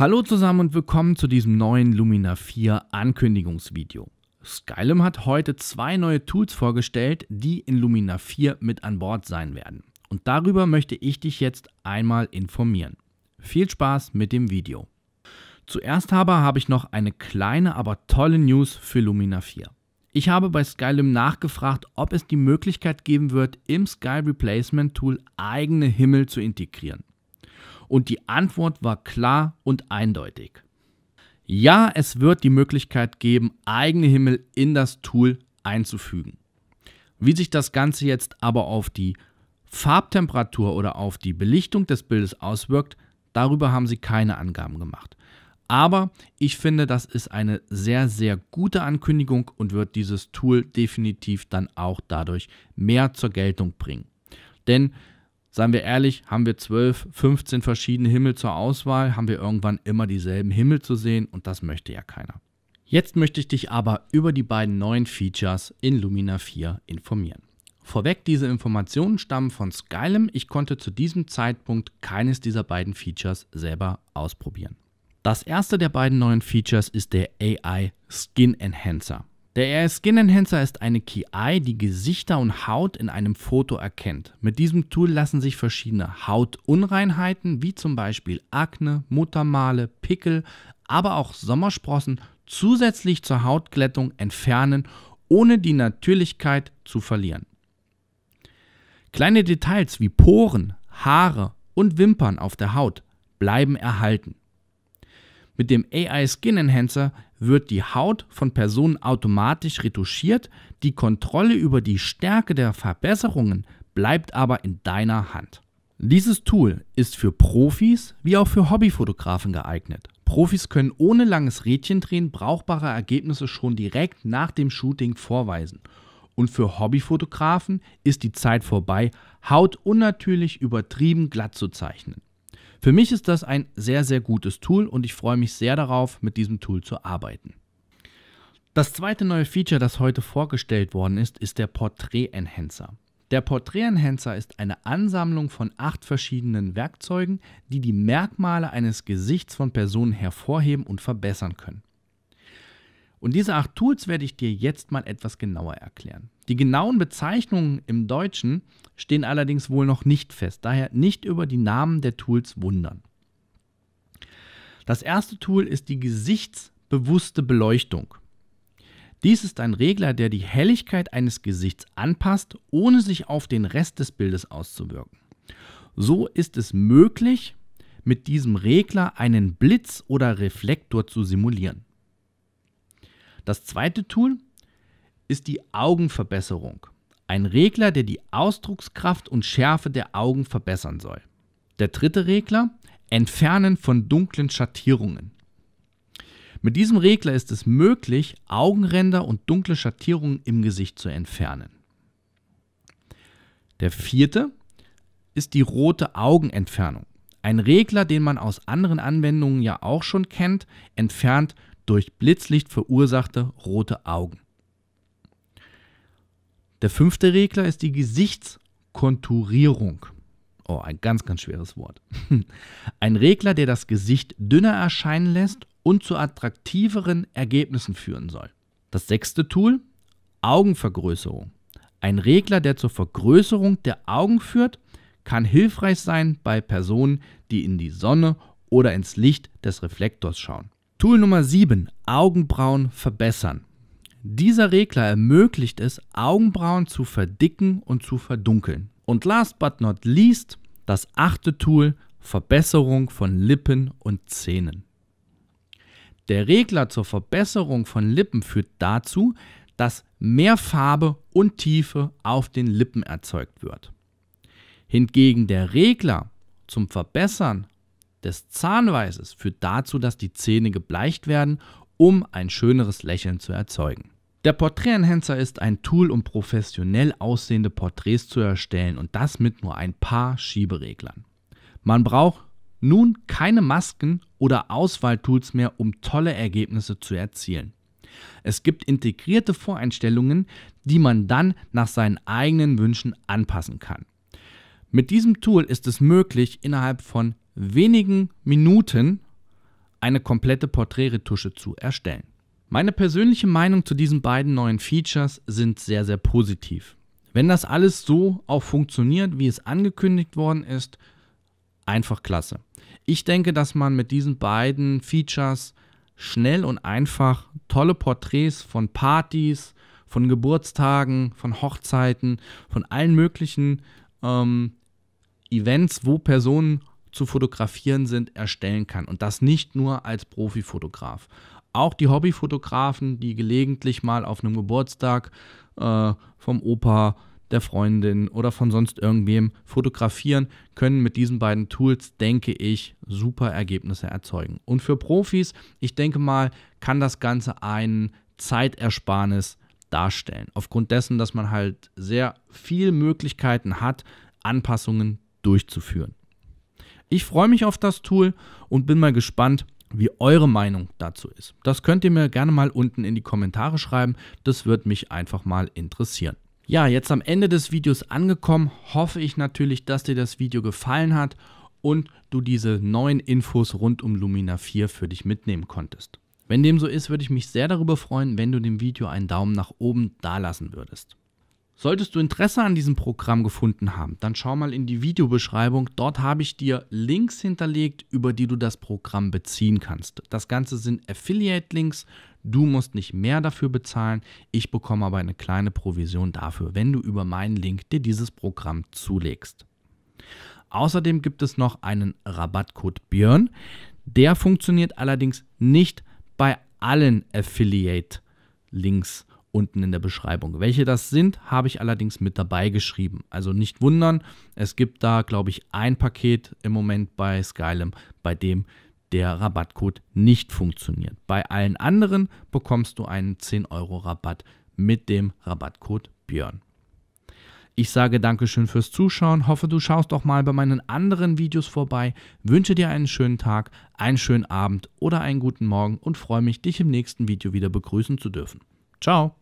Hallo zusammen und willkommen zu diesem neuen Lumina 4 Ankündigungsvideo. Skylum hat heute zwei neue Tools vorgestellt, die in Lumina 4 mit an Bord sein werden. Und darüber möchte ich dich jetzt einmal informieren. Viel Spaß mit dem Video. Zuerst aber habe ich noch eine kleine, aber tolle News für Lumina 4. Ich habe bei Skylim nachgefragt, ob es die Möglichkeit geben wird, im Sky Replacement Tool eigene Himmel zu integrieren. Und die Antwort war klar und eindeutig. Ja, es wird die Möglichkeit geben, eigene Himmel in das Tool einzufügen. Wie sich das Ganze jetzt aber auf die Farbtemperatur oder auf die Belichtung des Bildes auswirkt, darüber haben sie keine Angaben gemacht. Aber ich finde, das ist eine sehr, sehr gute Ankündigung und wird dieses Tool definitiv dann auch dadurch mehr zur Geltung bringen. Denn Seien wir ehrlich, haben wir 12, 15 verschiedene Himmel zur Auswahl, haben wir irgendwann immer dieselben Himmel zu sehen und das möchte ja keiner. Jetzt möchte ich dich aber über die beiden neuen Features in Lumina 4 informieren. Vorweg, diese Informationen stammen von Skylum. Ich konnte zu diesem Zeitpunkt keines dieser beiden Features selber ausprobieren. Das erste der beiden neuen Features ist der AI Skin Enhancer. Der AR Skin Enhancer ist eine KI, die Gesichter und Haut in einem Foto erkennt. Mit diesem Tool lassen sich verschiedene Hautunreinheiten wie zum Beispiel Akne, Muttermale, Pickel, aber auch Sommersprossen zusätzlich zur Hautglättung entfernen, ohne die Natürlichkeit zu verlieren. Kleine Details wie Poren, Haare und Wimpern auf der Haut bleiben erhalten. Mit dem AI Skin Enhancer wird die Haut von Personen automatisch retuschiert, die Kontrolle über die Stärke der Verbesserungen bleibt aber in deiner Hand. Dieses Tool ist für Profis wie auch für Hobbyfotografen geeignet. Profis können ohne langes Rädchendrehen brauchbare Ergebnisse schon direkt nach dem Shooting vorweisen. Und für Hobbyfotografen ist die Zeit vorbei, Haut unnatürlich übertrieben glatt zu zeichnen. Für mich ist das ein sehr, sehr gutes Tool und ich freue mich sehr darauf, mit diesem Tool zu arbeiten. Das zweite neue Feature, das heute vorgestellt worden ist, ist der Portrait Enhancer. Der Portrait Enhancer ist eine Ansammlung von acht verschiedenen Werkzeugen, die die Merkmale eines Gesichts von Personen hervorheben und verbessern können. Und diese acht Tools werde ich dir jetzt mal etwas genauer erklären. Die genauen Bezeichnungen im Deutschen stehen allerdings wohl noch nicht fest, daher nicht über die Namen der Tools wundern. Das erste Tool ist die gesichtsbewusste Beleuchtung. Dies ist ein Regler, der die Helligkeit eines Gesichts anpasst, ohne sich auf den Rest des Bildes auszuwirken. So ist es möglich, mit diesem Regler einen Blitz oder Reflektor zu simulieren. Das zweite Tool ist die Augenverbesserung. Ein Regler, der die Ausdruckskraft und Schärfe der Augen verbessern soll. Der dritte Regler, Entfernen von dunklen Schattierungen. Mit diesem Regler ist es möglich, Augenränder und dunkle Schattierungen im Gesicht zu entfernen. Der vierte ist die rote Augenentfernung. Ein Regler, den man aus anderen Anwendungen ja auch schon kennt, entfernt durch Blitzlicht verursachte rote Augen. Der fünfte Regler ist die Gesichtskonturierung. Oh, ein ganz, ganz schweres Wort. Ein Regler, der das Gesicht dünner erscheinen lässt und zu attraktiveren Ergebnissen führen soll. Das sechste Tool, Augenvergrößerung. Ein Regler, der zur Vergrößerung der Augen führt, kann hilfreich sein bei Personen, die in die Sonne oder ins Licht des Reflektors schauen. Tool Nummer 7, Augenbrauen verbessern. Dieser Regler ermöglicht es, Augenbrauen zu verdicken und zu verdunkeln. Und last but not least, das achte Tool, Verbesserung von Lippen und Zähnen. Der Regler zur Verbesserung von Lippen führt dazu, dass mehr Farbe und Tiefe auf den Lippen erzeugt wird. Hingegen der Regler zum Verbessern des Zahnweißes führt dazu, dass die Zähne gebleicht werden um ein schöneres Lächeln zu erzeugen. Der Portrait Enhancer ist ein Tool, um professionell aussehende Porträts zu erstellen und das mit nur ein paar Schiebereglern. Man braucht nun keine Masken oder Auswahltools mehr, um tolle Ergebnisse zu erzielen. Es gibt integrierte Voreinstellungen, die man dann nach seinen eigenen Wünschen anpassen kann. Mit diesem Tool ist es möglich, innerhalb von wenigen Minuten eine komplette Porträtretusche zu erstellen. Meine persönliche Meinung zu diesen beiden neuen Features sind sehr, sehr positiv. Wenn das alles so auch funktioniert, wie es angekündigt worden ist, einfach klasse. Ich denke, dass man mit diesen beiden Features schnell und einfach tolle Porträts von Partys, von Geburtstagen, von Hochzeiten, von allen möglichen ähm, Events, wo Personen zu fotografieren sind, erstellen kann. Und das nicht nur als Profifotograf. Auch die Hobbyfotografen, die gelegentlich mal auf einem Geburtstag äh, vom Opa, der Freundin oder von sonst irgendwem fotografieren, können mit diesen beiden Tools, denke ich, super Ergebnisse erzeugen. Und für Profis, ich denke mal, kann das Ganze ein Zeitersparnis darstellen. Aufgrund dessen, dass man halt sehr viele Möglichkeiten hat, Anpassungen durchzuführen. Ich freue mich auf das Tool und bin mal gespannt, wie eure Meinung dazu ist. Das könnt ihr mir gerne mal unten in die Kommentare schreiben. Das würde mich einfach mal interessieren. Ja, jetzt am Ende des Videos angekommen. Hoffe ich natürlich, dass dir das Video gefallen hat und du diese neuen Infos rund um Lumina 4 für dich mitnehmen konntest. Wenn dem so ist, würde ich mich sehr darüber freuen, wenn du dem Video einen Daumen nach oben dalassen würdest. Solltest du Interesse an diesem Programm gefunden haben, dann schau mal in die Videobeschreibung. Dort habe ich dir Links hinterlegt, über die du das Programm beziehen kannst. Das Ganze sind Affiliate-Links. Du musst nicht mehr dafür bezahlen. Ich bekomme aber eine kleine Provision dafür, wenn du über meinen Link dir dieses Programm zulegst. Außerdem gibt es noch einen Rabattcode Björn. Der funktioniert allerdings nicht bei allen Affiliate-Links unten in der Beschreibung. Welche das sind, habe ich allerdings mit dabei geschrieben. Also nicht wundern, es gibt da, glaube ich, ein Paket im Moment bei Skylum, bei dem der Rabattcode nicht funktioniert. Bei allen anderen bekommst du einen 10 Euro Rabatt mit dem Rabattcode Björn. Ich sage Dankeschön fürs Zuschauen, hoffe du schaust doch mal bei meinen anderen Videos vorbei, wünsche dir einen schönen Tag, einen schönen Abend oder einen guten Morgen und freue mich, dich im nächsten Video wieder begrüßen zu dürfen. Ciao!